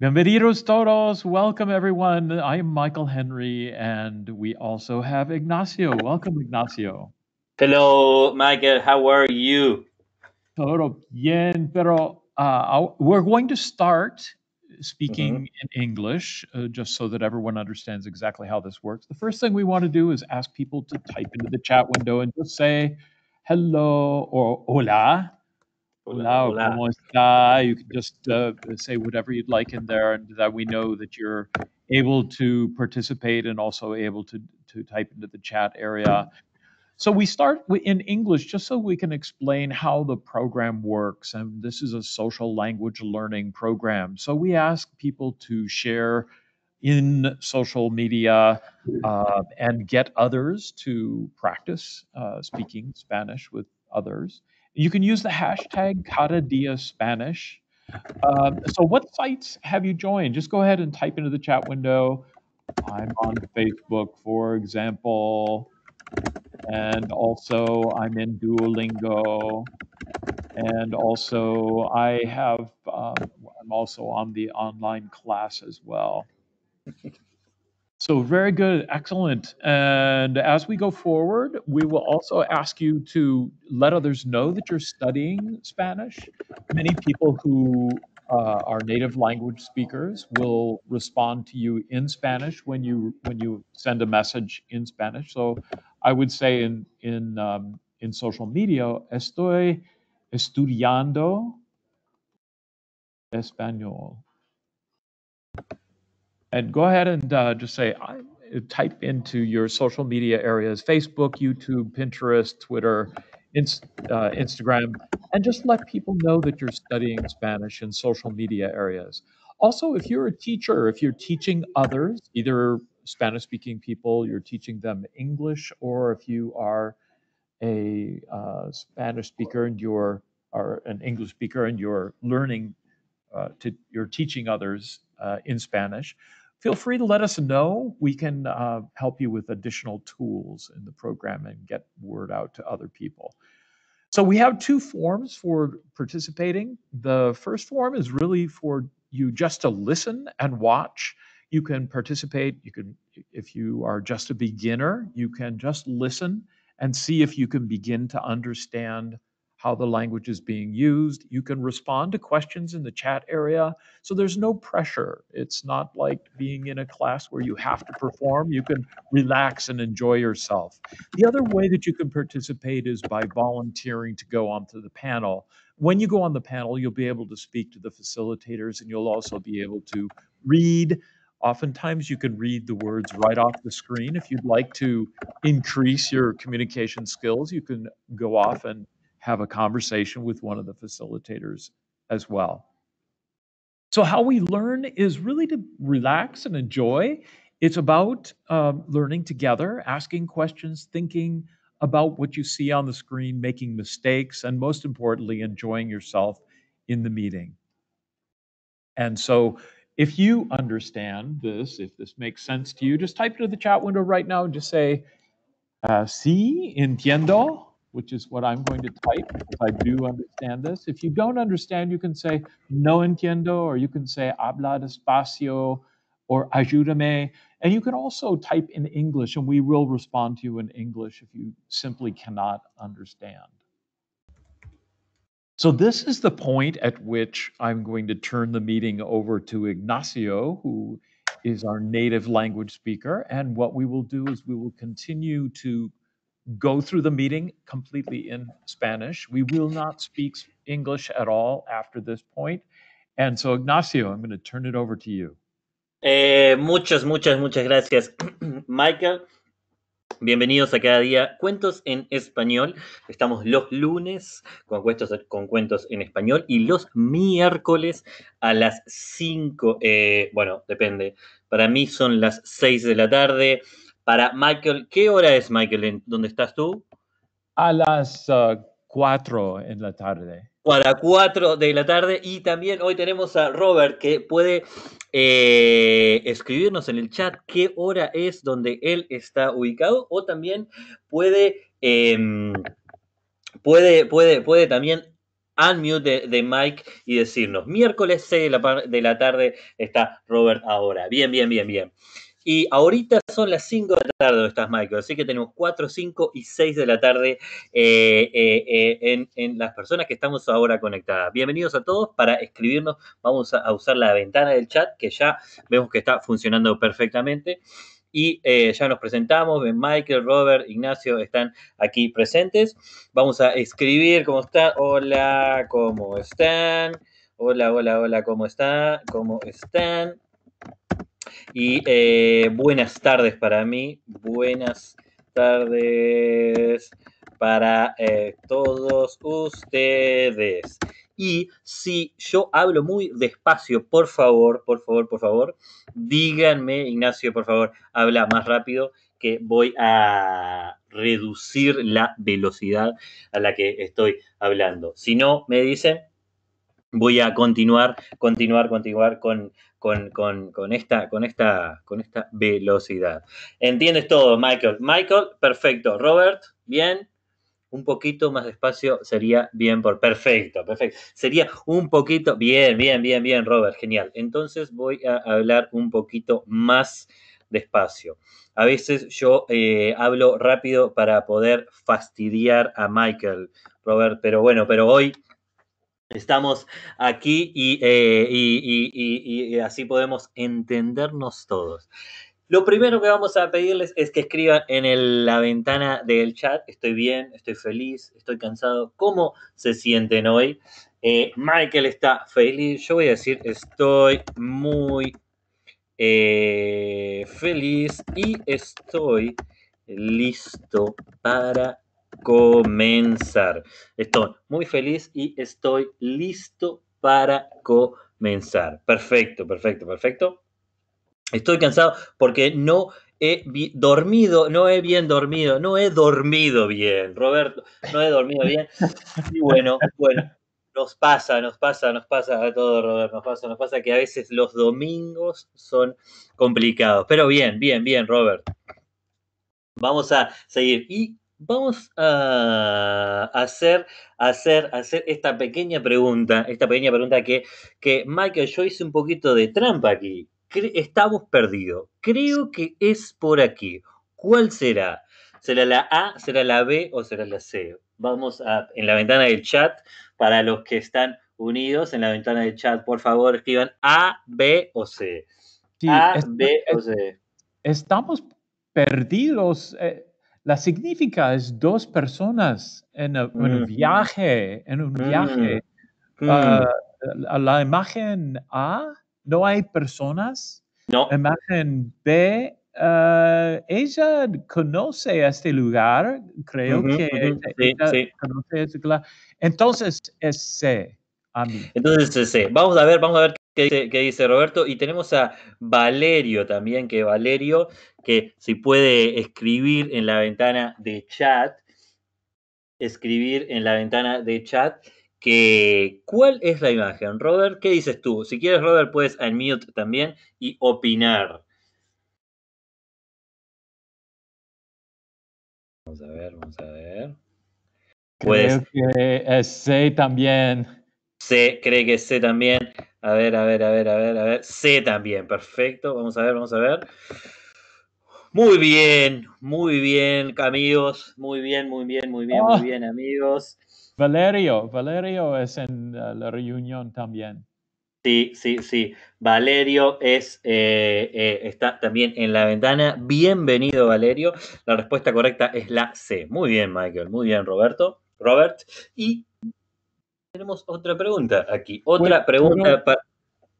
Bienvenidos todos. Welcome, everyone. I am Michael Henry, and we also have Ignacio. Welcome, Ignacio. Hello, Michael. How are you? Todo bien, pero uh, we're going to start speaking mm -hmm. in English, uh, just so that everyone understands exactly how this works. The first thing we want to do is ask people to type into the chat window and just say hello or hola Hola, hola. ¿cómo está? You can just uh, say whatever you'd like in there, and that we know that you're able to participate and also able to, to type into the chat area. So we start in English just so we can explain how the program works. And this is a social language learning program. So we ask people to share in social media uh, and get others to practice uh, speaking Spanish with others. You can use the hashtag Cada Dia Spanish. Um, so, what sites have you joined? Just go ahead and type into the chat window. I'm on Facebook, for example, and also I'm in Duolingo, and also I have um, I'm also on the online class as well. So very good, excellent. And as we go forward, we will also ask you to let others know that you're studying Spanish. Many people who uh, are native language speakers will respond to you in Spanish when you when you send a message in Spanish. So I would say in in um, in social media, estoy estudiando español and go ahead and uh, just say, I, type into your social media areas Facebook, YouTube, Pinterest, Twitter, Inst, uh, Instagram, and just let people know that you're studying Spanish in social media areas. Also, if you're a teacher, if you're teaching others, either Spanish speaking people, you're teaching them English, or if you are a uh, Spanish speaker and you're an English speaker and you're learning uh, to you're teaching others uh, in Spanish, feel free to let us know. We can uh, help you with additional tools in the program and get word out to other people. So we have two forms for participating. The first form is really for you just to listen and watch. You can participate. You can, if you are just a beginner, you can just listen and see if you can begin to understand how the language is being used. You can respond to questions in the chat area. So there's no pressure. It's not like being in a class where you have to perform. You can relax and enjoy yourself. The other way that you can participate is by volunteering to go onto the panel. When you go on the panel, you'll be able to speak to the facilitators and you'll also be able to read. Oftentimes, you can read the words right off the screen. If you'd like to increase your communication skills, you can go off and have a conversation with one of the facilitators as well. So, how we learn is really to relax and enjoy. It's about um, learning together, asking questions, thinking about what you see on the screen, making mistakes, and most importantly, enjoying yourself in the meeting. And so, if you understand this, if this makes sense to you, just type it in the chat window right now and just say, uh, Sí, entiendo which is what I'm going to type if I do understand this. If you don't understand, you can say no entiendo, or you can say habla despacio, or ayúdame. And you can also type in English, and we will respond to you in English if you simply cannot understand. So, this is the point at which I'm going to turn the meeting over to Ignacio, who is our native language speaker. And what we will do is we will continue to go through the meeting completely in Spanish. We will not speak English at all after this point. And so, Ignacio, I'm going to turn it over to you. Eh, muchas, muchas, muchas gracias, Michael. Bienvenidos a cada día Cuentos en Español. Estamos los lunes con cuentos, con cuentos en español y los miércoles a las 5, eh, bueno, depende. Para mí son las 6 de la tarde para Michael. ¿Qué hora es, Michael, ¿Dónde donde estás tú? A las 4 uh, en la tarde. Para 4 de la tarde. Y también hoy tenemos a Robert que puede eh, escribirnos en el chat qué hora es donde él está ubicado o también puede, em, puede, puede, puede también unmute de, Mike y decirnos, miércoles 6 de la, de la tarde está Robert ahora. Bien, bien, bien, bien. Y ahorita son las 5 de la tarde, estás, Michael. Así que tenemos 4, 5 y 6 de la tarde eh, eh, eh, en, las personas que estamos ahora conectadas. Bienvenidos a todos. Para escribirnos, vamos a, usar la ventana del chat, que ya vemos que está funcionando perfectamente. Y ya nos presentamos, Michael, Robert, Ignacio están aquí presentes. Vamos a escribir cómo está. Hola, ¿cómo están? Hola, hola, hola, ¿cómo están? ¿Cómo están? Y eh, buenas tardes para mí, buenas tardes para eh, todos ustedes. Y si yo hablo muy despacio, por favor, por favor, por favor, díganme, Ignacio, por favor, habla más rápido que voy a reducir la velocidad a la que estoy hablando. Si no, me dicen, voy a continuar, continuar, continuar con, con, esta, con, esta, con esta velocidad. Entiendes todo, Michael. Michael, perfecto. Robert, bien. Un poquito más despacio sería bien por. Perfecto, perfecto. Sería un poquito. Bien, bien, bien, bien, Robert. Genial. Entonces voy a hablar un poquito más despacio. A veces yo eh, hablo rápido para poder fastidiar a Michael, Robert, pero bueno, pero hoy Estamos aquí eh, y, así podemos entendernos todos. Lo primero que vamos a pedirles es que escriban en la ventana del chat, estoy bien, estoy feliz, estoy cansado, ¿cómo se sienten hoy? Eh, Michael está feliz, yo voy a decir estoy muy eh, feliz y estoy listo para comenzar. Estoy muy feliz y estoy listo para comenzar. Perfecto, perfecto, perfecto. Estoy cansado porque no he dormido, no he bien dormido, no he dormido bien, Roberto, no he dormido bien. Y bueno, bueno, nos pasa, nos pasa, nos pasa a todos, Roberto nos pasa, nos pasa que a veces los domingos son complicados. Pero bien, bien, bien, Robert. Vamos a seguir. Y vamos a hacer, hacer, hacer esta pequeña pregunta, esta pequeña pregunta que, que Michael, yo hice un poquito de trampa aquí. estamos perdidos. Creo que es por aquí. ¿Cuál será? ¿Será la A, será la B o será la C? Vamos a, en la ventana del chat, para los que están unidos, en la ventana del chat, por favor, escriban A, B o C. a, B o C. Estamos perdidos. Eh, la significa es dos personas en, un viaje, en un mm. viaje. Mm. Ah, la, imagen A, no hay personas. No. imagen B, ah, ella conoce este lugar, creo que Entonces es C. Entonces es C. Vamos a ver, vamos a ver ¿Qué dice Roberto. Y tenemos a Valerio también, que Valerio, que si puede escribir en la ventana de chat, escribir en la ventana de chat, que cuál es la imagen. Robert, ¿qué dices tú? Si quieres, Robert, puedes unmute también y opinar. Vamos a ver, vamos a ver. Creo que también. C, cree que C también. A ver, a ver, a ver, a ver, a ver. C también, perfecto. Vamos a ver, vamos a ver. Muy bien, muy bien, amigos. Muy bien, muy bien, muy bien, muy ah. bien, amigos. Valerio, Valerio es en la reunión también. Sí, sí, sí. Valerio es, eh, eh, está también en la ventana. Bienvenido, Valerio. La respuesta correcta es la C. Muy bien, Michael. Muy bien, Roberto. Robert. Y tenemos otra pregunta aquí. Otra pregunta para.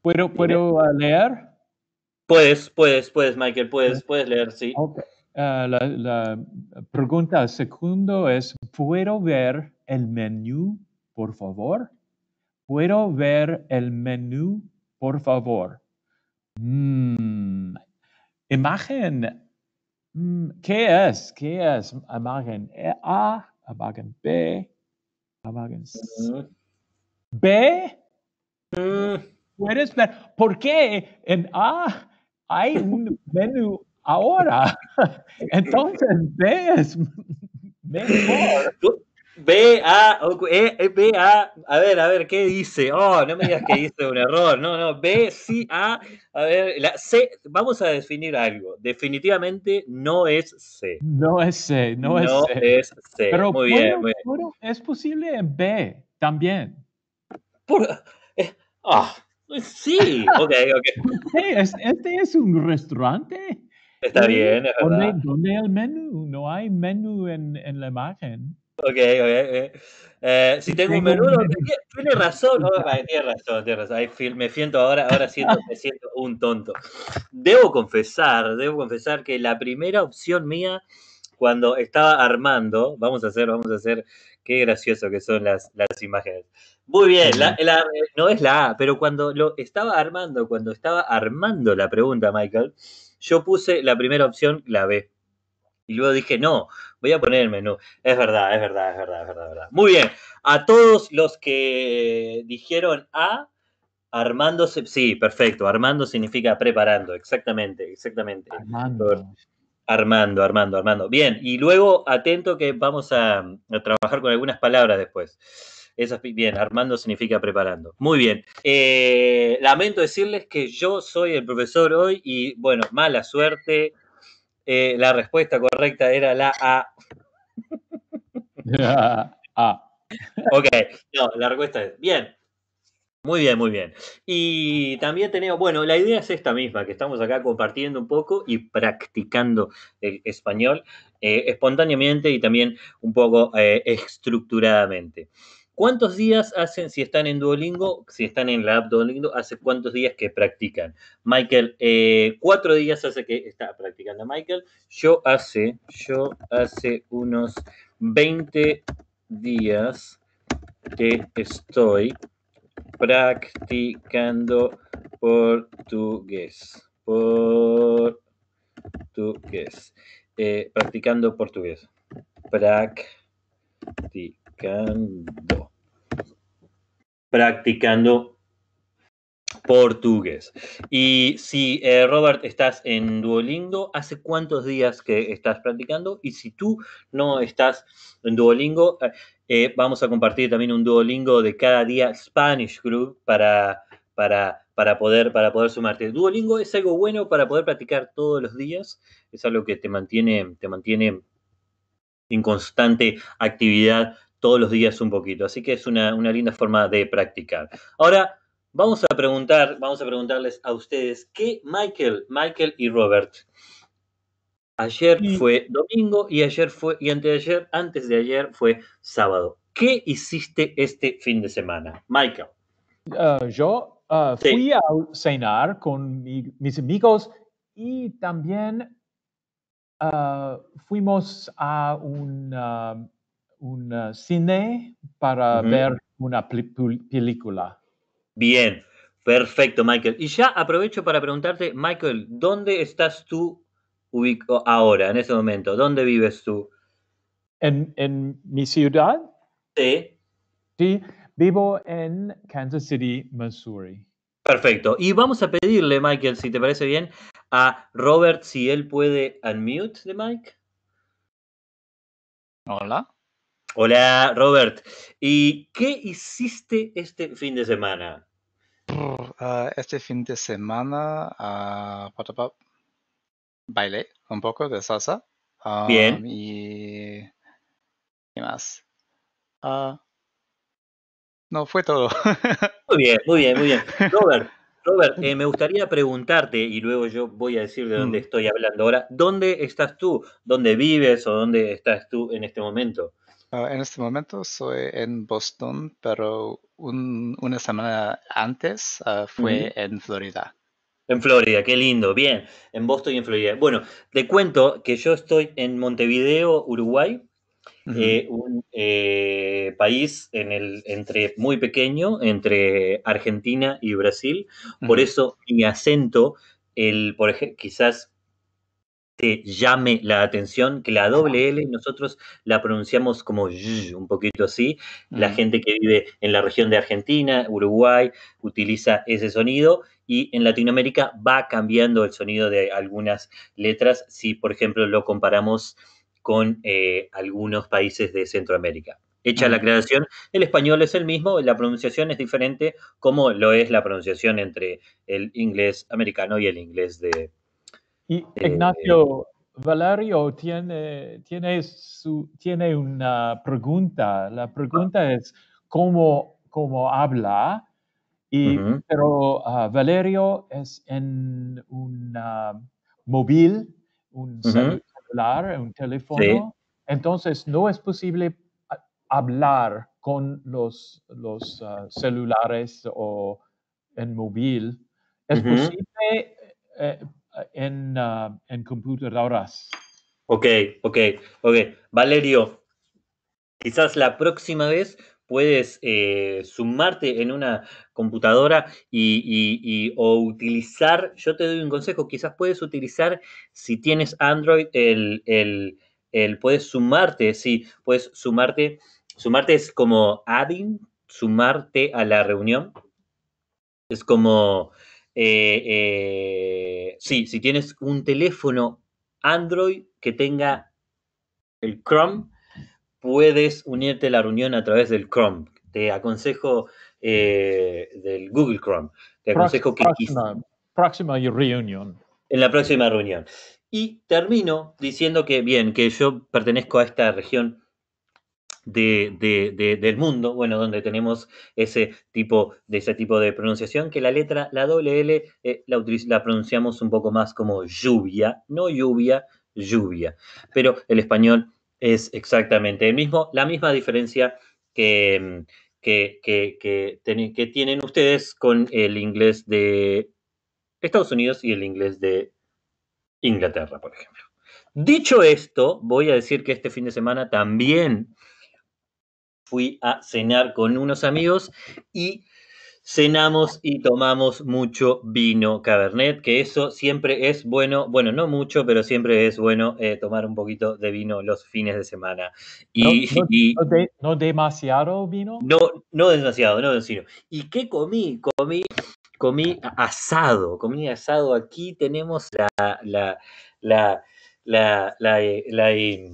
¿Puedo, leer? Puedes, puedes, puedes, Michael, puedes, eh, puedes leer, sí. Ah, la, la, pregunta segundo es, ¿puedo ver el menú, por favor? ¿Puedo ver el menú, por favor? Mm, imagen. Mm, ¿Qué es? ¿Qué es imagen? E, A, imagen B, imagen C. B, puedes mm. ver, ¿por qué en A hay un menú ahora? Entonces B es mejor. B, A, e, e, B, A, a ver, a ver, ¿qué dice? Oh, no me digas que hice un error. No, no, B, C, A, a ver, la C, vamos a definir algo. Definitivamente no es C. No es C, no, es C. No es C. Pero muy bien. ¿Es posible en B también? Por... Eh, ah, sí, ok, ok. Este es, este un restaurante. Está bien, ¿Dónde, el menú? No hay menú en, en la imagen. Ok, ok. Eh, si tengo, un menú, tiene razón, razón, me siento ahora, ahora siento, siento un tonto. Debo confesar, debo confesar que la primera opción mía cuando estaba armando, vamos a hacer, vamos a hacer, qué gracioso que son las, las imágenes. Muy bien, no es la A, pero cuando lo estaba armando, cuando estaba armando la pregunta, Michael, yo puse la primera opción, la B. Y luego dije, no, voy a poner el menú. Es verdad, es verdad, es verdad, es verdad, verdad. Muy bien, a todos los que dijeron A, Armando, sí, perfecto, Armando significa preparando, exactamente, exactamente. Armando. Armando, Armando, Armando. Bien, y luego atento que vamos a trabajar con algunas palabras después bien, armando significa preparando. Muy bien. Eh, lamento decirles que yo soy el profesor hoy y, bueno, mala suerte. Eh, la respuesta correcta era la A. A. Ok, no, la respuesta es bien. Muy bien, muy bien. Y también tenemos, bueno, la idea es esta misma, que estamos acá compartiendo un poco y practicando el eh, español espontáneamente y también un poco estructuradamente. ¿Cuántos días hacen, si están en Duolingo, si están en la app Duolingo, hace cuántos días que practican? Michael, eh, cuatro días hace que está practicando Michael. Yo hace, yo hace unos 20 días que estoy practicando portugués. Portugués. Eh, practicando portugués. Practicando practicando. Practicando portugués. Y si, eh, Robert, estás en Duolingo, ¿hace cuántos días que estás practicando? Y si tú no estás en Duolingo, eh, eh, vamos a compartir también un Duolingo de cada día Spanish Group para, para, para, poder, para poder sumarte. Duolingo es algo bueno para poder practicar todos los días. Es algo que te mantiene, te mantiene en constante actividad todos los días un poquito. Así que es una, linda forma de practicar. Ahora vamos a preguntar, vamos a preguntarles a ustedes qué Michael, Michael y Robert. Ayer mm. fue domingo y ayer fue, y antes de ayer fue sábado. ¿Qué hiciste este fin de semana, Michael? Ah, yo ah, fui a cenar con mis amigos y también ah, fuimos a un un cine para ver una película. Bien, perfecto, Michael. Y ya aprovecho para preguntarte, Michael, ¿dónde estás tú ahora, en este momento? ¿Dónde vives tú? ¿En, mi ciudad? Sí. Sí, vivo en Kansas City, Missouri. Perfecto. Y vamos a pedirle, Michael, si te parece bien, a Robert si él puede unmute de Mike. Hola. Hola, Robert. ¿Y qué hiciste este fin de semana? Ah, este fin de semana uh, bailé un poco de salsa. Ah, bien. Y, ¿qué más? no, fue todo. Muy bien, muy bien, muy bien. Robert, Robert eh, me gustaría preguntarte, y luego yo voy a decir de dónde mm. estoy hablando ahora, ¿dónde estás tú? ¿Dónde vives o dónde estás tú en este momento? Ah, en este momento soy en Boston, pero una semana antes ah, fue en Florida. En Florida, qué lindo, bien, en Boston y en Florida. Bueno, te cuento que yo estoy en Montevideo, Uruguay, eh, un eh, país en el, entre muy pequeño, entre Argentina y Brasil. Por eso mi acento, el, por, quizás te llame la atención, que la doble L nosotros la pronunciamos como un poquito así. La gente que vive en la región de Argentina, Uruguay, utiliza ese sonido y en Latinoamérica va cambiando el sonido de algunas letras si, por ejemplo, lo comparamos con eh, algunos países de Centroamérica. Hecha la aclaración, el español es el mismo, la pronunciación es diferente, como lo es la pronunciación entre el inglés americano y el inglés de, y eh, Ignacio, Valerio tiene, tiene, su, tiene una pregunta. La pregunta es cómo, cómo habla, y, pero ah, Valerio es en un móvil, un celular, un teléfono. Entonces no es posible hablar con los, los ah, celulares o en móvil. Es posible eh, en, ah, en computadoras. Ok, ok, ok. Valerio, quizás la próxima vez puedes eh, sumarte en una computadora y, o utilizar, yo te doy un consejo, quizás puedes utilizar, si tienes Android, el, el puedes sumarte, sí, puedes sumarte, sumarte es como adding, sumarte a la reunión, es como eh, eh, sí, si tienes un teléfono Android que tenga el Chrome, puedes unirte a la reunión a través del Chrome. Te aconsejo eh, del Google Chrome. Te aconsejo que próxima, próxima reunión. En la próxima reunión. Y termino diciendo que, bien, que yo pertenezco a esta región del mundo, bueno, donde tenemos ese tipo de, ese tipo de pronunciación, que la letra, la doble L, eh, la, pronunciamos un poco más como lluvia, no lluvia, lluvia. Pero el español es exactamente el mismo, la misma diferencia que, que, que, que, tienen ustedes con el inglés de Estados Unidos y el inglés de Inglaterra, por ejemplo. Dicho esto, voy a decir que este fin de semana también fui a cenar con unos amigos y cenamos y tomamos mucho vino Cabernet, que eso siempre es bueno, bueno, no mucho, pero siempre es bueno eh, tomar un poquito de vino los fines de semana. Y, no, demasiado vino. No, no demasiado, no demasiado. ¿Y qué comí? Comí, comí asado, comí asado. Aquí tenemos la, la eh, eh,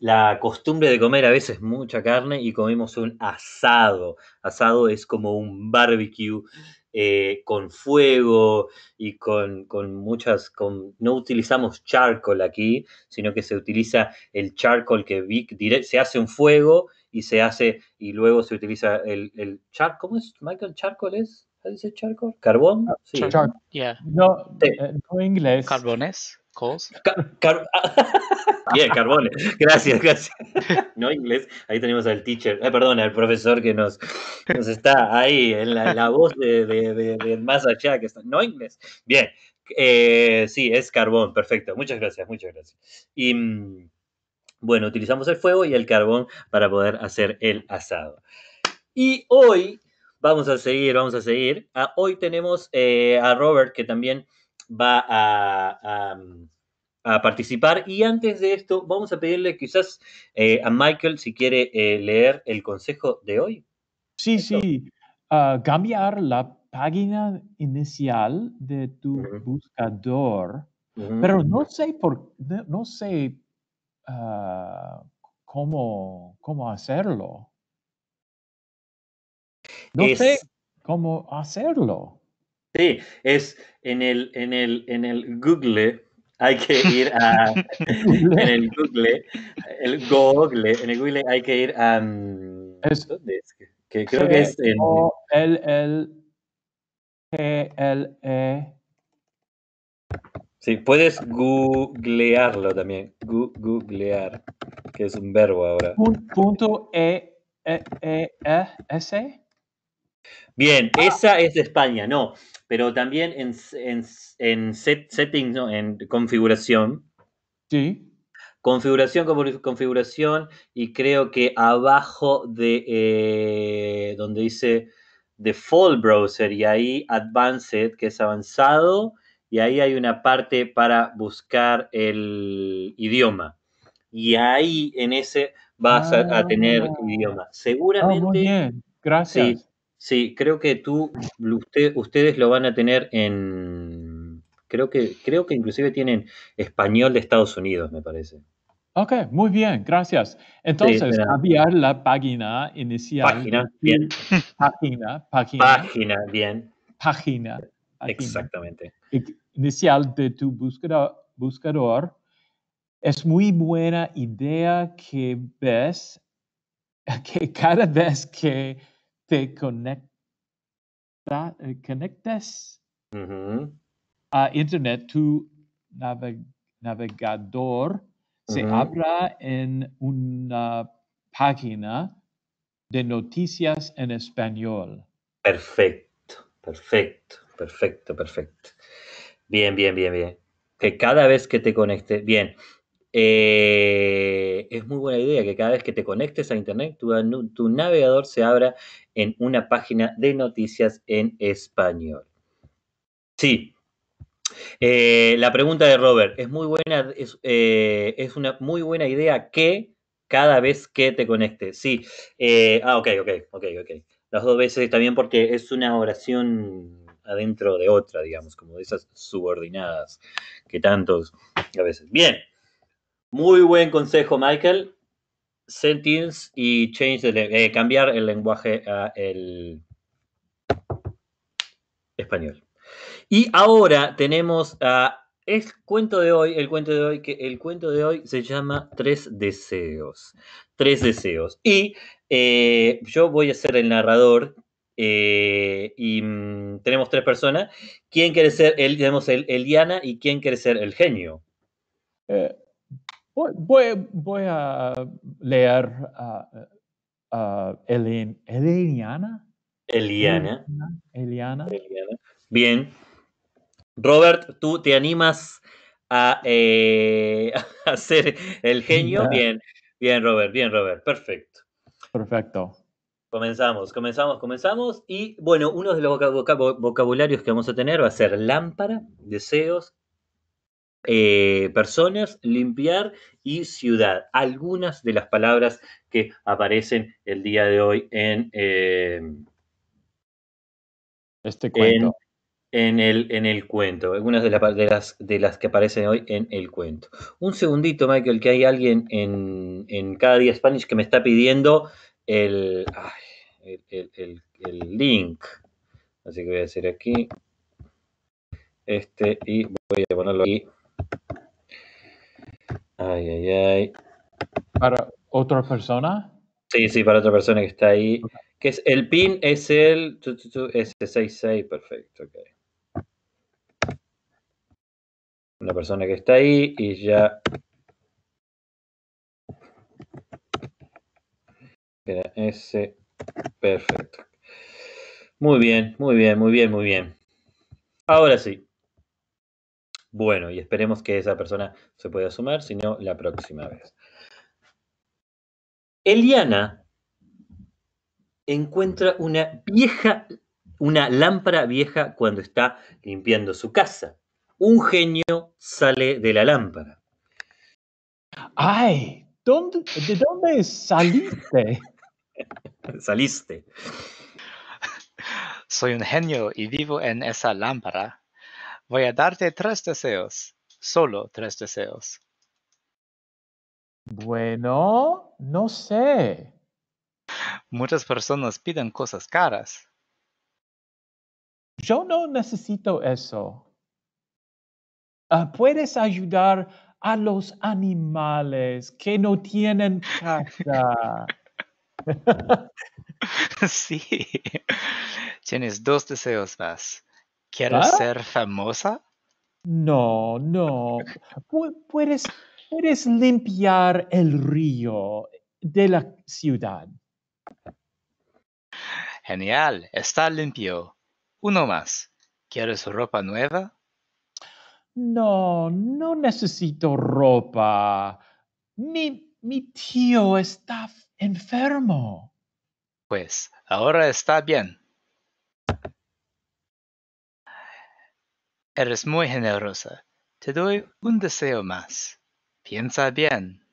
la costumbre de comer a veces mucha carne y comemos un asado. Asado es como un barbecue eh, con fuego y con, muchas, con, no utilizamos charcoal aquí, sino que se utiliza el charcoal que se hace un fuego y se hace, y luego se utiliza el, charcoal, ¿cómo es? Michael, charcoal es, ¿dice charcoal? ¿Carbón? Ah, sí. yeah. Eh, no, inglés. Carbones. Coals. Bien, carbones. Gracias, gracias. No inglés. Ahí tenemos al teacher, eh, perdón, al profesor que nos, nos está ahí en la, voz de, de, de, más allá que está. No inglés. Bien. Eh, sí, es carbón, perfecto. Muchas gracias, muchas gracias. Y mm, bueno, utilizamos el fuego y el carbón para poder hacer el asado. Y hoy vamos a seguir, vamos a seguir. Ah, hoy tenemos eh, a Robert que también va a, participar. Y antes de esto, vamos a pedirle quizás eh, a Michael si quiere eh, leer el consejo de hoy. Sí, sí. Ah, cambiar la página inicial de tu buscador, pero no sé por, no sé ah, cómo, cómo hacerlo. No sé cómo hacerlo. Sí, es en el, en el, en el Google, hay que ir a en el Google, el Google, en el Google hay que ir a mm, es, Que creo que es en o L L e L E Sí, puedes googlearlo también. googlear, que es un verbo ahora. Punto e, e, e, e S. Bien, esa es de España, no pero también en, en, en ¿no? en configuración. Sí. Configuración, configuración, y creo que abajo de eh, donde dice Default Browser y ahí Advanced, que es avanzado, y ahí hay una parte para buscar el idioma. Y ahí en ese vas a, a, ah, tener idioma. Ah, Seguramente. muy bien. Gracias. Sí, creo que tú, ustedes lo van a tener en, creo que, creo que inclusive tienen español de Estados Unidos, me parece. Ok, muy bien, gracias. Entonces, la página inicial. Página, bien. Página, página. Página, bien. Página. Exactamente. Inicial de tu buscador, buscador. Es muy buena idea que ves que cada vez que te eh, a Internet, tu navegador se abra en una página de noticias en español. Perfecto, perfecto, perfecto, perfecto. Bien, bien, bien, bien. Que cada vez que te conectes, bien, eh, es muy buena idea que cada vez que te conectes a Internet, tu, navegador se abra en una página de noticias en español. Sí, eh, la pregunta de Robert, es muy buena, eh, es, una muy buena idea que cada vez que te conectes. Sí. ah, ok, ok, ok, ok. Las dos veces está bien porque es una oración adentro de otra, digamos, como de esas subordinadas que tantos a veces. Bien. Muy buen consejo, Michael. Sentence y change eh, cambiar el lenguaje a el español. Y ahora tenemos a el cuento de hoy, el cuento de hoy, que el cuento de hoy se llama Tres Deseos. Tres Deseos. Y eh, yo voy a ser el narrador. Eh, y mm, tenemos tres personas. ¿Quién quiere ser el, tenemos el, Diana y quién quiere ser el genio? Eh, Voy, a leer a Eliana. Eliana. Bien. Robert, ¿tú te animas a, eh, hacer ser el genio? Bien, bien, Robert, bien, Robert, perfecto. Perfecto. Comenzamos, comenzamos, comenzamos. Y bueno, uno de los vocabularios que vamos a tener va a ser lámpara, deseos, eh, personas, limpiar y ciudad. Algunas de las palabras que aparecen el día de hoy en... Eh, este cuento. En, el, en el cuento, algunas de, las, de las que aparecen hoy en el cuento. Un segundito, Michael, que hay alguien en, cada día Spanish que me está pidiendo el, el, el, el link. Así que voy a hacer aquí este y voy a ponerlo aquí. Ay, ay, ay. ¿Para otra persona? Sí, sí, para otra persona que está ahí. Que es, el pin es el S66, perfecto. Okay. Una persona que está ahí y ya. Era S, perfecto. Muy bien, muy bien, muy bien, muy bien. Ahora sí bueno y esperemos que esa persona se pueda sumar, si no, la próxima vez. Eliana encuentra una vieja, una lámpara vieja cuando está limpiando su casa. Un genio sale de la lámpara. ¡Ay! ¿De dónde saliste? saliste. Soy un genio y vivo en esa lámpara. Voy a darte tres deseos, solo tres deseos. Bueno, no sé. Muchas personas piden cosas caras. Yo no necesito eso. Ah, ¿Puedes ayudar a los animales que no tienen casa? sí. Tienes dos deseos más. ¿Quieres ¿Ah? ser famosa? No, no. puedes, limpiar el río de la ciudad. Genial, está limpio. Uno más. ¿Quieres ropa nueva? No, no necesito ropa. mi tío está enfermo. Pues ahora está bien. Eres muy generosa. Te doy un deseo más. Piensa bien.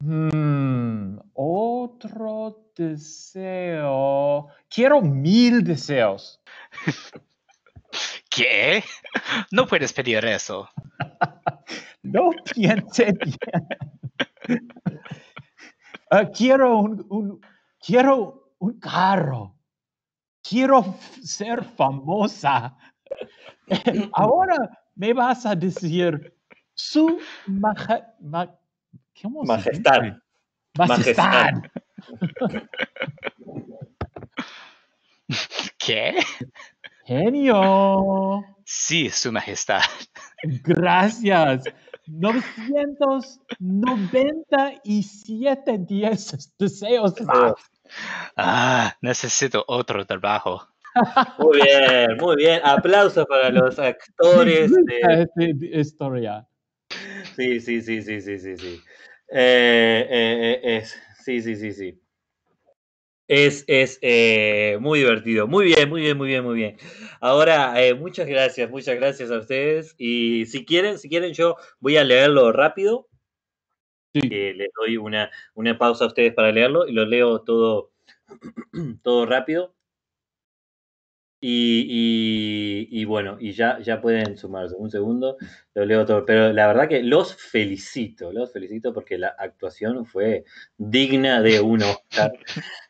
Hmm, otro deseo. Quiero mil deseos. ¿Qué? No puedes pedir eso. no piense bien. Ah, quiero un, quiero un carro. Quiero ser famosa. Ahora me vas a decir su majestad. majestad. ¿Qué? Genio. Sí, su majestad. Gracias. 997 días deseos Ah, necesito otro trabajo. Muy bien, muy bien. Aplausos para los actores. De... Historia. Sí, sí, sí, sí, sí, sí, sí. Eh, eh, eh, es, sí, sí, sí, sí. Es, es muy divertido. Muy bien, muy bien, muy bien, muy bien. Ahora, muchas gracias, muchas gracias a ustedes. Y si quieren, si quieren, yo voy a leerlo rápido. Sí. les doy una, una pausa a ustedes para leerlo y lo leo todo, todo rápido. Y, bueno, y ya, ya pueden sumarse. Un segundo, lo leo todo. Pero la verdad que los felicito, los felicito porque la actuación fue digna de un Oscar.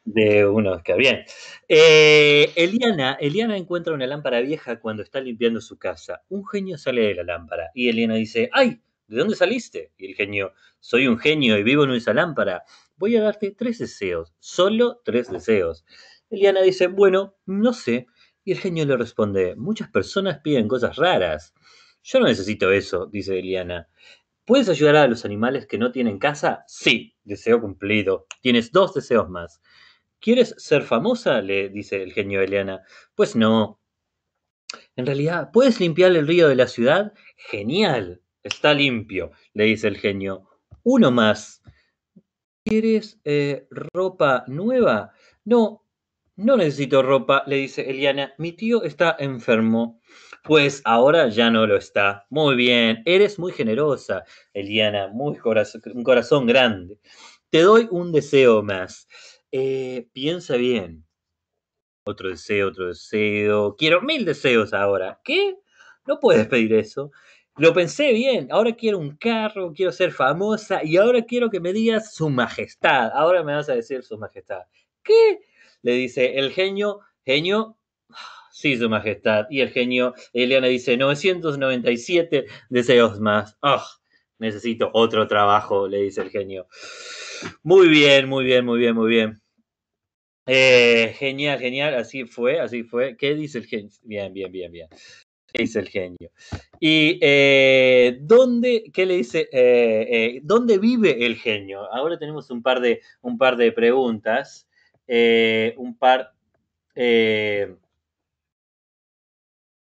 De uno Oscar. Bien. Eh, Eliana, Eliana encuentra una lámpara vieja cuando está limpiando su casa. Un genio sale de la lámpara y Eliana dice, ¡ay! ¿De dónde saliste? Y el genio, soy un genio y vivo en esa lámpara. Voy a darte tres deseos, solo tres deseos. Eliana dice, bueno, no sé y el genio le responde, muchas personas piden cosas raras. Yo no necesito eso, dice Eliana. ¿Puedes ayudar a los animales que no tienen casa? Sí, deseo cumplido. Tienes dos deseos más. ¿Quieres ser famosa? le dice el genio a Eliana. Pues no. En realidad, ¿puedes limpiar el río de la ciudad? Genial, está limpio, le dice el genio. Uno más. ¿Quieres eh, ropa nueva? No, no necesito ropa, le dice Eliana, mi tío está enfermo. Pues ahora ya no lo está. Muy bien, eres muy generosa, Eliana, muy corazón, un corazón grande. Te doy un deseo más. Eh, piensa bien. Otro deseo, otro deseo. Quiero mil deseos ahora. ¿Qué? No puedes pedir eso. Lo pensé bien. Ahora quiero un carro, quiero ser famosa y ahora quiero que me digas Su Majestad. Ahora me vas a decir Su Majestad. ¿Qué? le dice, el genio, genio, sí, su majestad. Y el genio, Eliana dice, 997 deseos más. Ah, necesito otro trabajo, le dice el genio. Muy bien, muy bien, muy bien, muy bien. Eh, genial, genial, así fue, así fue. ¿Qué dice el genio? Bien, bien, bien, bien. ¿Qué dice el genio? ¿Y eh, dónde, qué le dice, eh, dónde vive el genio? Ahora tenemos un par de, un par de preguntas. Eh, un par eh,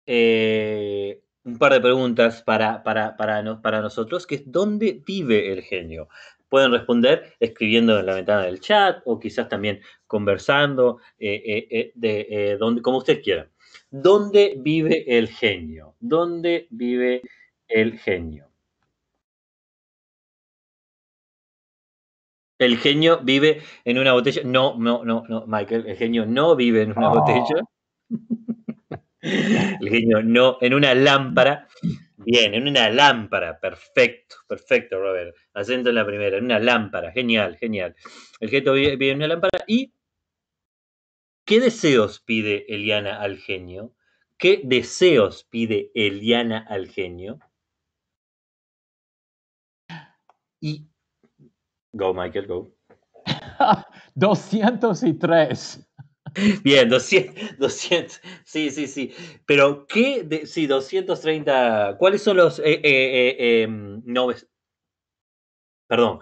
eh, un par de preguntas para, para, para, nosotros, que es ¿dónde vive el genio? Pueden responder escribiendo en la ventana del chat o quizás también conversando, de, como usted quiera. ¿Dónde vive el genio? ¿Dónde vive el genio? El genio vive en una botella. No, no, no, no, Michael, el genio no vive en una botella. el genio no, en una lámpara. Bien, en una lámpara. Perfecto, perfecto, Robert. Acento en la primera, en una lámpara. Genial, genial. El genio vive, vive en una lámpara y. ¿Qué deseos pide Eliana al genio? ¿Qué deseos pide Eliana al genio? Y Go, Michael, go. 203. Bien, 200, 200, sí, sí, sí. Pero, ¿qué? De, sí, 230. ¿Cuáles son los... Eh, eh, eh em, perdón.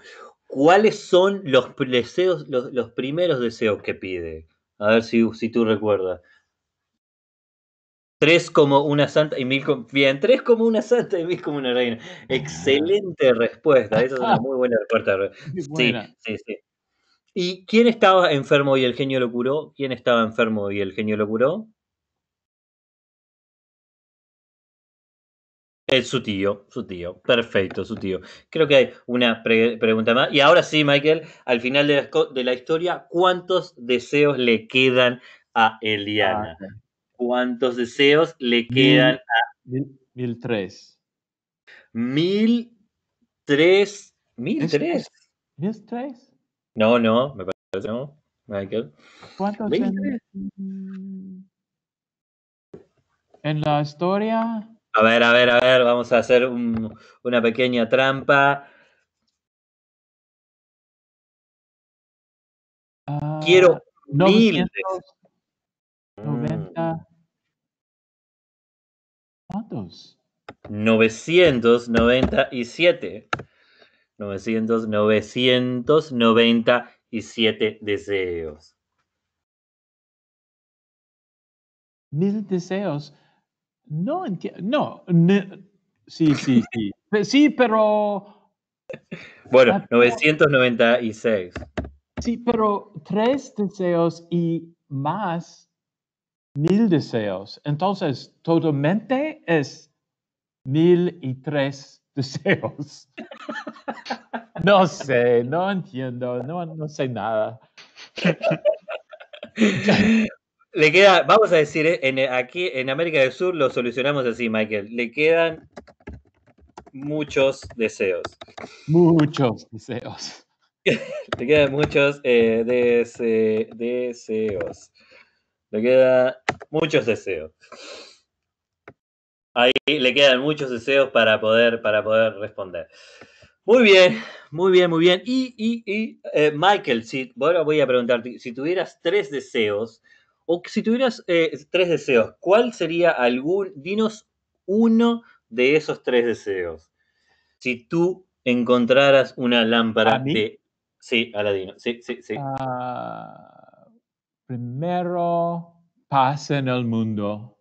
¿Cuáles son los deseos, los, los, primeros deseos que pide? A ver si, si tú recuerdas. Tres como una santa y mil como... Bien, tres como una santa y mil como una reina. Ah. Excelente respuesta. Esa es una ah. muy buena respuesta. Sí, sí, sí. ¿Y quién estaba enfermo y el genio lo curó? ¿Quién estaba enfermo y el genio lo curó? Es eh, su tío, su tío. Perfecto, su tío. Creo que hay una pregunta más. Y ahora sí, Michael, al final de la, historia, ¿cuántos deseos le quedan a Eliana? Ah, cuántos deseos le quedan a. 1003. 1003. 1003. 1003. No, no, me parece no. Michael. ¿Cuántos en... en la historia? A ver, a ver, a ver, vamos a hacer un, una pequeña trampa. Uh, Quiero 990, mil. 90, ¿Cuántos? 997. 900, 997 deseos. Mil deseos. No entiendo. No, sí, sí, sí. Eh, sí, pero. Bueno, 996. Sí, pero tres deseos y más mil deseos. Entonces, totalmente es mil y tres deseos. No sé, no entiendo, no, sé nada. Le queda, vamos a decir, eh, en, eh, aquí en América del Sur lo solucionamos así, Michael. Le quedan muchos deseos. Muchos deseos. Le quedan muchos eh, deseos. Le quedan muchos deseos. Ahí le quedan muchos deseos para poder, para poder responder. Muy bien, muy bien, muy bien. Y, y, y eh, Michael, si, voy a preguntarte, si tuvieras tres deseos, o si tuvieras eh, tres deseos, ¿cuál sería algún, dinos uno de esos tres deseos? Si tú encontraras una lámpara de... Sí, Aladino, sí, sí, sí. Ah primero paz en el mundo?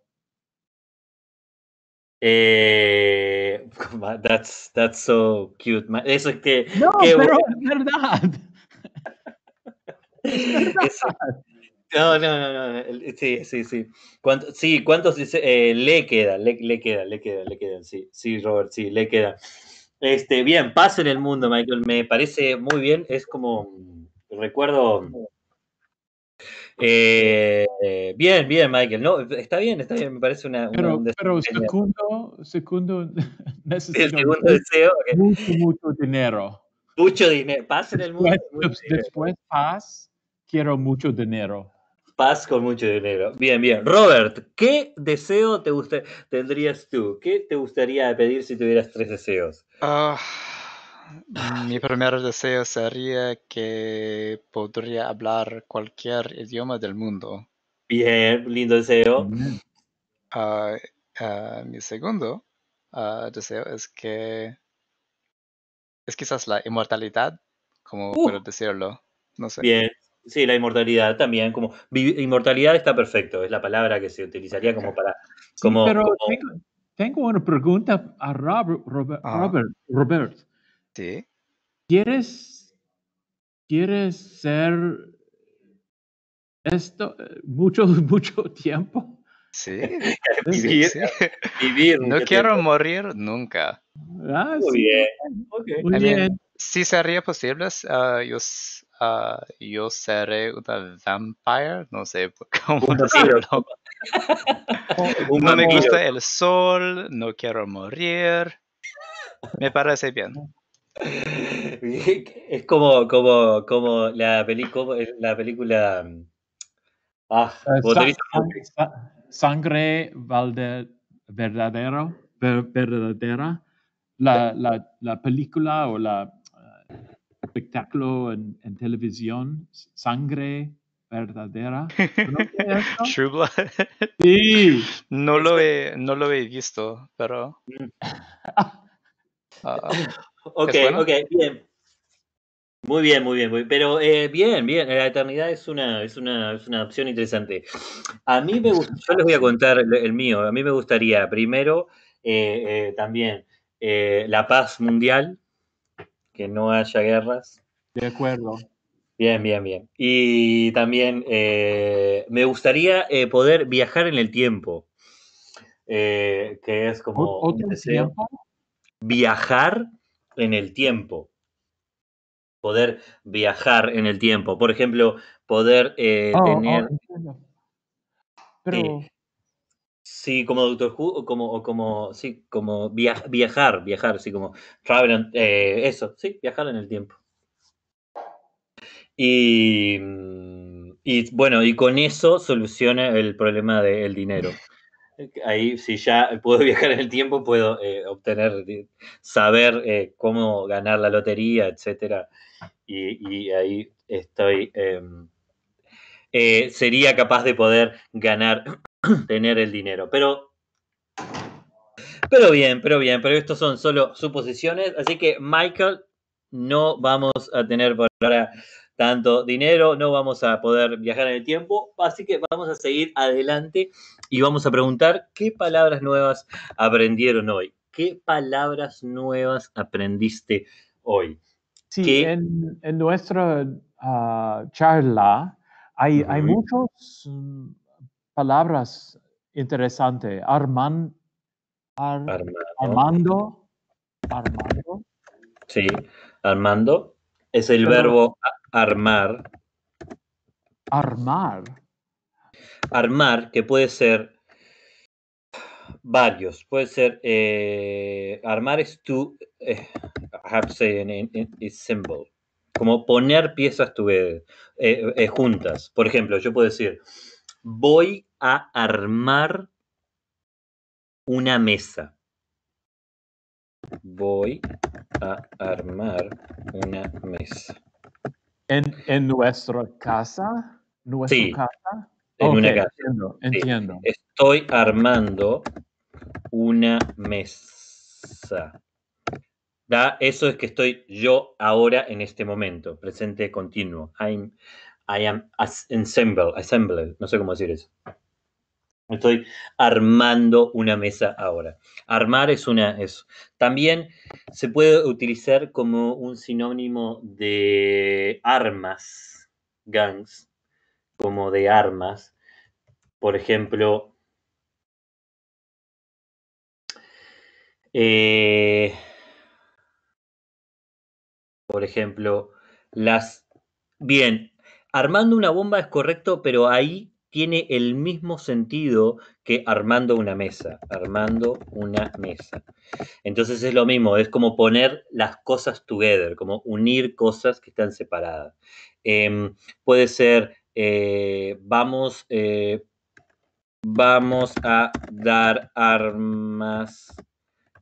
Eh, that's, so cute. Eso que. No, pero es verdad. No, no, no, no. Sí, sí, sí. sí, ¿cuántos eh, le queda, le, le, queda, le queda, le queda. Sí, Robert, sí, le queda. Este, bien, paz en el mundo, Michael. Me parece muy bien. Es como recuerdo eh, bien, bien, Michael. No, está bien, está bien, me parece una. una pero, un segundo, segundo, el segundo deseo, okay. mucho, mucho dinero. Mucho dinero. Paz en el mundo. Después, paz, quiero mucho dinero. Paz con mucho dinero. Bien, bien. Robert, ¿qué deseo te tendrías tú? ¿Qué te gustaría pedir si tuvieras tres deseos? Ah. Mi primer deseo sería que podría hablar cualquier idioma del mundo. Bien, lindo deseo. Mm. Ah, ah, mi segundo ah, deseo es que es quizás la inmortalidad, como uh. puedo decirlo. No sé. Bien, sí, la inmortalidad también, como inmortalidad está perfecto, es la palabra que se utilizaría como para como, pero Tengo, una pregunta a Robert, Robert. ¿Quieres, quieres ser esto mucho, mucho tiempo? Sí. vivir, No quiero morir nunca. Ah, Muy sí. bien. Muy bien. si sería posible, ah, yo, ah, yo seré una vampire, no sé cómo decirlo. no me gusta el sol, no quiero morir. Me parece bien. Es como, como, como la, como la película. sangre verdadero, verdadera. La, película o la eh, espectáculo en, televisión, sangre verdadera. True Blood. No lo he, no lo he visto, pero. Mm. Ah, ah. Ok, ok, bien. Muy bien, muy bien, pero eh, bien, bien, la eternidad es una, es una, opción interesante. A mí me gusta, yo les voy a contar el, mío, a mí me gustaría primero eh, eh, también la paz mundial, que no haya guerras. De acuerdo. Bien, bien, bien. Y también me gustaría poder viajar en el tiempo, que es como... Viajar en el tiempo, poder viajar en el tiempo, por ejemplo, poder eh, oh, oh, tener... Eh, sí, como Doctor Who, como, como, sí, como viajar, viajar, sí, como travel, eh, eso, sí, viajar en el tiempo. Y, mm, y bueno, y con eso soluciona el problema del dinero. Ahí, si ya puedo viajar en el tiempo, puedo eh, obtener, saber eh, cómo ganar la lotería, etc. Y, ahí estoy. Em, eh, sería capaz de poder ganar, tener el dinero. Pero. Pero bien, pero bien, pero estos son solo suposiciones. Así que, Michael, no vamos a tener por ahora tanto dinero, no vamos a poder viajar en el tiempo, así que vamos a seguir adelante y vamos a preguntar qué palabras nuevas aprendieron hoy, qué palabras nuevas aprendiste hoy. Sí, En, nuestra ah, charla hay, muchas mm, palabras interesantes. Armando. Armando. Sí, Armando. Es el verbo armar. Armar. Armar, que puede ser varios. Puede ser eh, armar es tu. Eh, I have say in, symbol. Como poner piezas eh, juntas. Por ejemplo, yo puedo decir, voy a armar una mesa. Voy a armar una mesa. ¿En, nuestra casa? ¿Nuestra casa? En una casa. Entiendo, Estoy armando una mesa. Da, eso es que estoy yo ahora en este momento, presente continuo. I am assembled, no sé cómo decir eso. Estoy armando una mesa ahora. Armar es una es. También se puede utilizar como un sinónimo de armas, gangs, como de armas. Por ejemplo, eh, por ejemplo, las... Bien, armando una bomba es correcto, pero ahí tiene el mismo sentido que armando una mesa, armando una mesa. Entonces es lo mismo, es como poner las cosas together, como unir cosas que están separadas. Em, puede ser, eh, vamos, eh, vamos a dar armas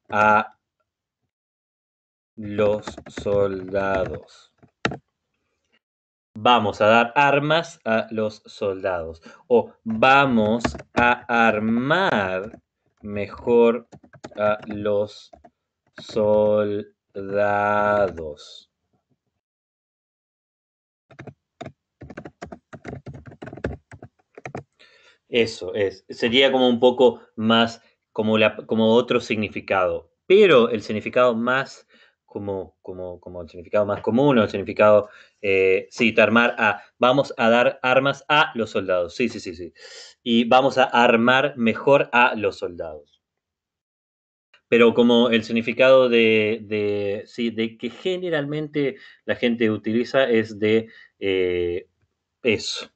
a los soldados vamos a dar armas a los soldados o vamos a armar mejor a los soldados. Eso es, sería como un poco más como, como otro significado, pero el significado más como, como, como el significado más común o el significado, eh, sí, armar a, vamos a dar armas a los soldados, sí, sí, sí, sí, y vamos a armar mejor a los soldados. Pero como el significado de, de sí, de que generalmente la gente utiliza es de eh, eso,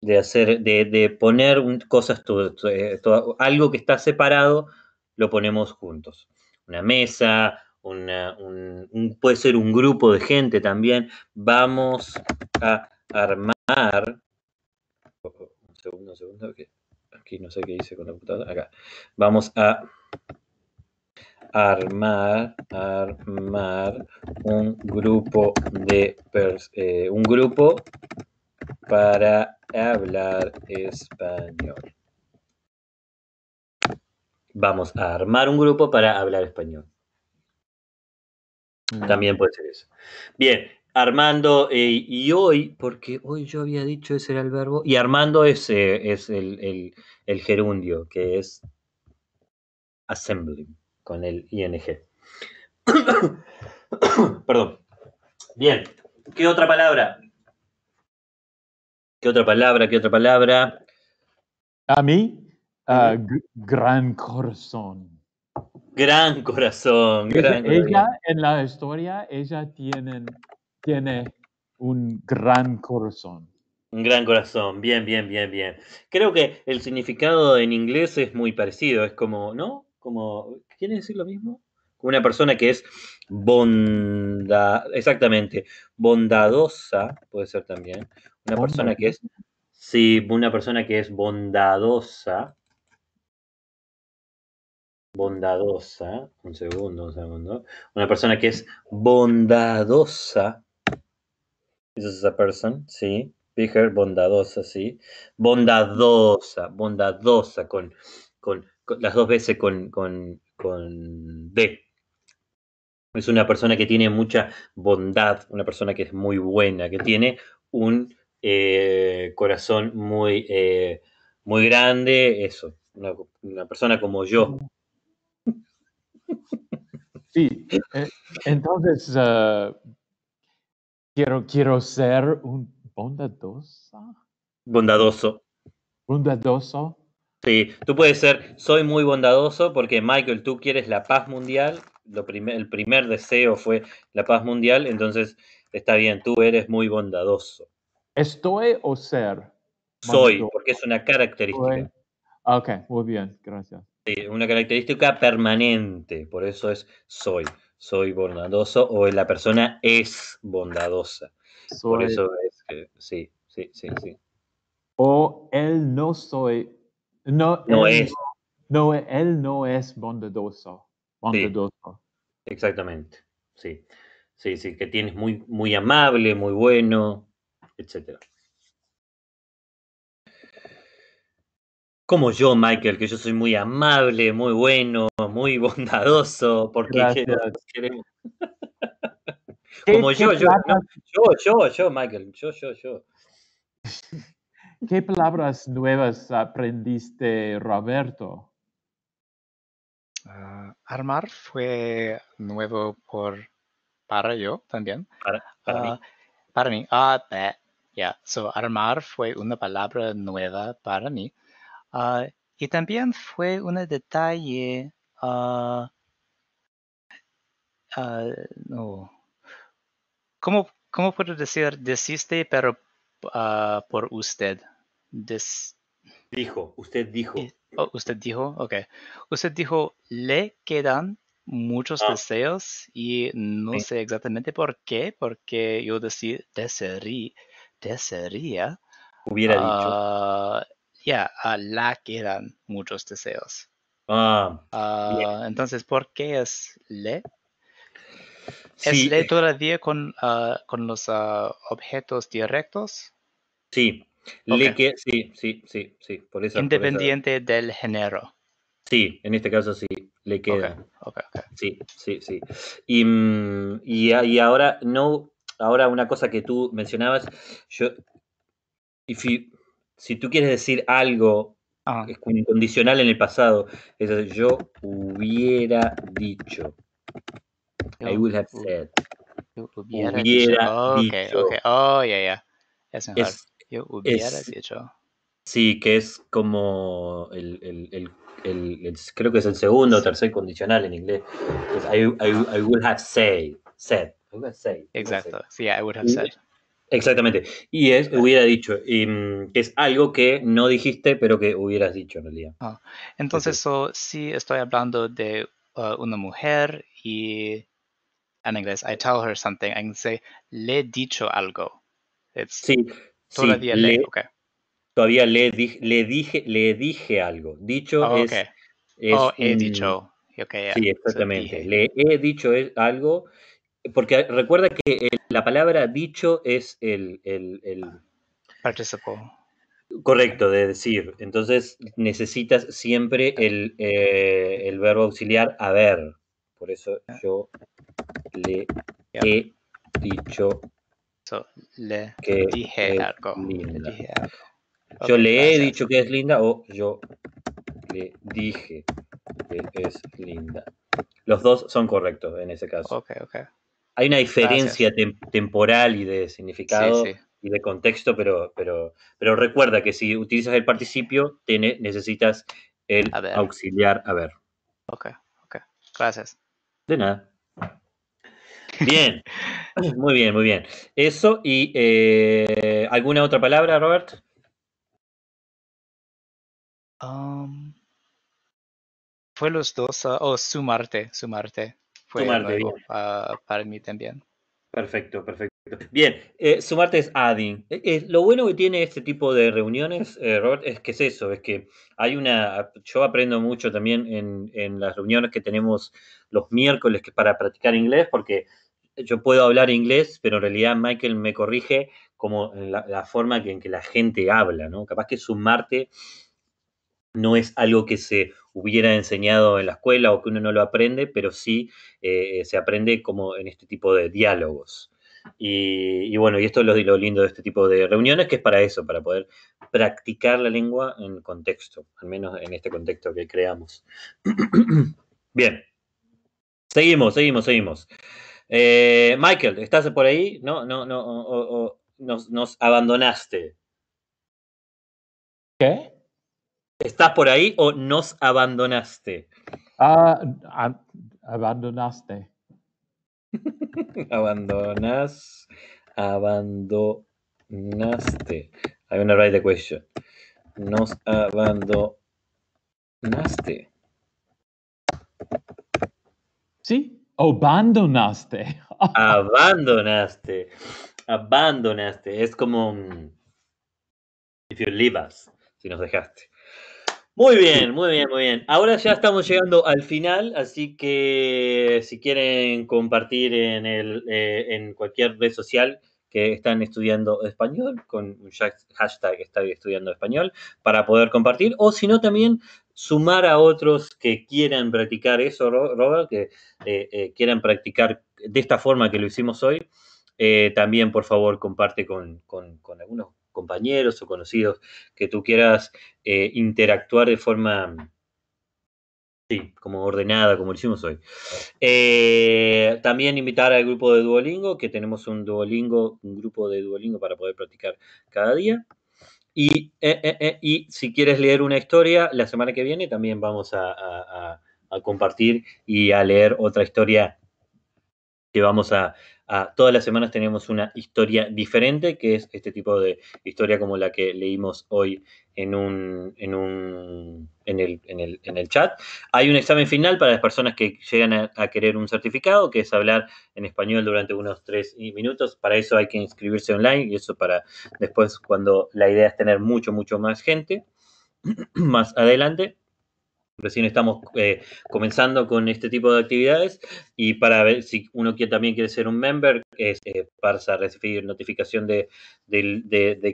de hacer, de, de poner cosas, todo, eh, algo que está separado, lo ponemos juntos. Una mesa, un, puede ser un grupo de gente también. Vamos a armar. Un segundo, un segundo, aquí no sé qué hice con la computadora. Acá. Vamos a armar, armar un grupo de eh, un grupo para hablar español. Vamos a armar un grupo para hablar español. También puede ser eso. Bien, Armando, eh, y hoy, porque hoy yo había dicho ese era el verbo, y Armando es, eh, es el, gerundio, que es assembly, con el ing. Perdón. Bien, ¿qué otra palabra? ¿Qué otra palabra? ¿Qué otra palabra? A mí, a ah, gran corazón. Gran corazón, gran corazón. Ella, en la historia, ella tiene, tiene un gran corazón. Un gran corazón, bien, bien, bien, bien. Creo que el significado en inglés es muy parecido, es como, ¿no? Como, ¿quiere decir lo mismo? Una persona que es bonda, exactamente, bondadosa, puede ser también. Una persona que es, sí, una persona que es bondadosa, bondadosa, un segundo, un segundo, una persona que es bondadosa, es esa persona, sí, Be bondadosa, sí, bondadosa, bondadosa, con, con, las dos veces con, con, con D. Es una persona que tiene mucha bondad, una persona que es muy buena, que tiene un eh, corazón muy, eh, muy grande, eso, una persona como yo, Sí, eh, entonces ah, quiero, quiero ser un bondadoso Bondadoso. Bondadoso. Sí, tú puedes ser, soy muy bondadoso porque Michael, tú quieres la paz mundial, el primer deseo fue la paz mundial, entonces está bien, tú eres muy bondadoso. ¿Estoy o ser? Soy, porque es una característica. Ok, muy bien, gracias una característica permanente, por eso es soy. Soy bondadoso o la persona es bondadosa. Por eso es que, sí, sí, sí, O él no soy, no, es. No, él no es bondadoso. Bondadoso. exactamente, sí. Sí, sí, que tienes muy, muy amable, muy bueno, etcétera. como yo, Michael, que yo soy muy amable, muy bueno, muy bondadoso, porque como yo, yo, yo, yo, yo, Michael, yo, yo, yo. ¿Qué palabras nuevas aprendiste, Roberto? Ah, armar fue nuevo por para yo también. Para, mí. Ah, ah eh, ya. armar fue una palabra nueva para mí. Ah, y también fue un detalle, ah, ah, no. ¿Cómo, puedo decir desiste, pero por usted? Dijo, usted dijo. Oh, usted dijo, ok. Usted dijo, le quedan muchos deseos y no sé exactamente por qué, porque yo decía, desearía, desearía. Hubiera dicho ya, a la quedan muchos deseos. Ah, ah, Entonces, ¿por qué es le? ¿Es le eh. todavía con, ah, con los ah, objetos directos? Sí. Le que, sí, sí, sí, sí. Independiente del género. Sí, en este caso sí, le queda. Okay, sí, sí, sí. Y, mm, y, ahora, no, ahora una cosa que tú mencionabas, yo, if you, si tú quieres decir algo ah. condicional en el pasado, es decir, yo hubiera dicho. I would have said. Yo hubiera, dicho. Ok, ok. Okay. Oh, yeah, yeah. Es mejor. yo hubiera dicho. Sí, que es como el, el, el el, creo que es el segundo o tercer condicional en inglés. I, I, I would have said. said. I would have said. Exacto. Sí, I would have said. Exactamente. Y es, hubiera dicho, mm, que es algo que no dijiste, pero que hubieras dicho en realidad. Ah, entonces, si estoy hablando de uh, una mujer y en inglés, I tell her something, I can say, le he dicho algo. sí, todavía le, okay. Todavía le, le, dije, le dije algo. Dicho oh, es, Oh, he dicho. Okay, Sí, exactamente. le he dicho algo porque recuerda que la palabra dicho es el, el, Correcto, de decir. Entonces necesitas siempre eh, el, verbo auxiliar haber. Por eso yo le he dicho. que dije Yo le he dicho que es linda o yo le dije que es linda. Los dos son correctos en ese caso. Ok, ok hay una diferencia temporal y de significado y de contexto, pero, pero, pero recuerda que si utilizas el participio, necesitas el auxiliar a ver. Ok, ok. Gracias. De nada. Bien, muy bien, muy bien. Eso y eh, ¿alguna otra palabra, Robert? Um, fue los dos, ah, o sumarte, sumarte para mí también. Perfecto, perfecto. Bien, eh, sumarte es adding. Eh, eh, lo bueno que tiene este tipo de reuniones, Robert, es que es eso, es que hay una, yo aprendo mucho también en, las reuniones que tenemos los miércoles que para practicar inglés, porque yo puedo hablar inglés, pero en realidad Michael me corrige como la, la forma en que la gente habla, ¿no? Capaz que sumarte no es algo que se hubiera enseñado en la escuela o que uno no lo aprende, pero sí eh, se aprende como en este tipo de diálogos. Y, bueno, y esto es lo, lindo de este tipo de reuniones, que es para eso, para poder practicar la lengua en contexto, al menos en este contexto que creamos. Bien, seguimos, seguimos, seguimos. Eh, Michael, ¿estás por ahí? No, no, no, o, nos, nos abandonaste. ¿Qué? ¿Estás por ahí o nos abandonaste? Ah, abandonaste. Abandonas, abandonaste. Hay una de cuestión Nos abandonaste. Sí, abandonaste. abandonaste. Abandonaste. Es como mm, if you leave us, si nos dejaste. Muy bien, muy bien, muy bien. Ahora ya estamos llegando al final, así que si quieren compartir en, el, eh, en cualquier red social que están estudiando español, con un hashtag está estudiando español, para poder compartir, o si no también sumar a otros que quieran practicar eso, Robert, que eh, eh, quieran practicar de esta forma que lo hicimos hoy, también por favor comparte con algunos compañeros o conocidos que tú quieras eh, interactuar de forma, como ordenada, como lo hicimos hoy. Eh, también invitar al grupo de Duolingo, que tenemos un Duolingo, un grupo de Duolingo para poder practicar cada día. Y, eh, y si quieres leer una historia, la semana que viene también vamos a, a compartir y a leer otra historia que vamos a, todas las semanas tenemos una historia diferente, que es este tipo de historia como la que leímos hoy en un, en un en el, en el, en el chat. Hay un examen final para las personas que llegan a, a, querer un certificado, que es hablar en español durante unos tres minutos. Para eso hay que inscribirse online y eso para después cuando la idea es tener mucho, mucho más gente más adelante. Recién estamos eh, comenzando con este tipo de actividades y para ver si uno quiere, también quiere ser un member, es eh, para recibir notificación de,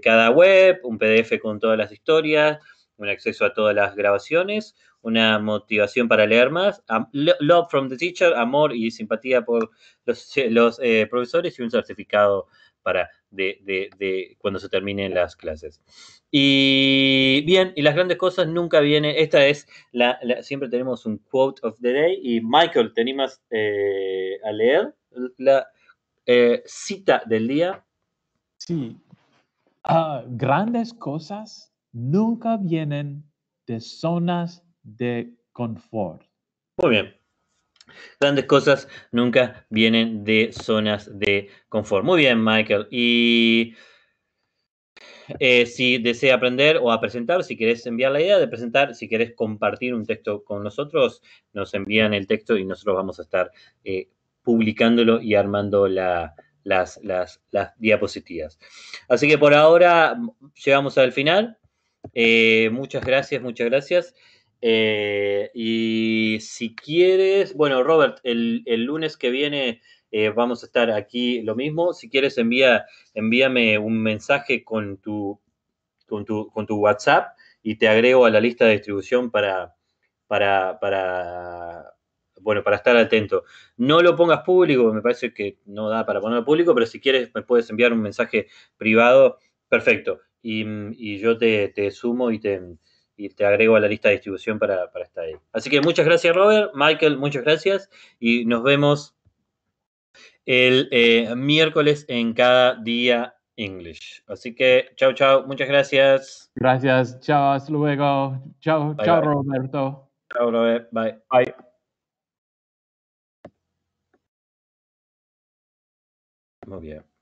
cada web, un PDF con todas las historias, un acceso a todas las grabaciones, una motivación para leer más, love from the teacher, amor y simpatía por los, eh, profesores y un certificado para de, cuando se terminen las clases. Y bien, y las grandes cosas nunca vienen. Esta es la, siempre tenemos un quote of the day. Y Michael, ¿tenemos eh, a leer la eh, cita del día? Sí. Ah, grandes cosas nunca vienen de zonas de confort. Muy bien. Grandes cosas nunca vienen de zonas de confort. Muy bien, Michael. Y eh, si desea aprender o a presentar, si quieres enviar la idea de presentar, si querés compartir un texto con nosotros, nos envían el texto y nosotros vamos a estar eh, publicándolo y armando las, diapositivas. Así que por ahora mm, llegamos al final. Eh, muchas gracias, muchas gracias. Eh, y si quieres, bueno, Robert, el, lunes que viene eh, vamos a estar aquí lo mismo. Si quieres, envía, envíame un mensaje con tu, con tu, con tu WhatsApp y te agrego a la lista de distribución para, para, para, bueno, para estar atento. No lo pongas público, me parece que no da para ponerlo público, pero si quieres me puedes enviar un mensaje privado, perfecto. Y, y yo te, te sumo y te, y te agrego a la lista de distribución para, estar ahí. Así que muchas gracias, Robert. Michael, muchas gracias. Y nos vemos el eh, miércoles en cada día English. Así que, chao, chao. Muchas gracias. Gracias. Chao, hasta luego. Chao, chao, Roberto. Chao, Robert. Bye. Bye. Muy bien.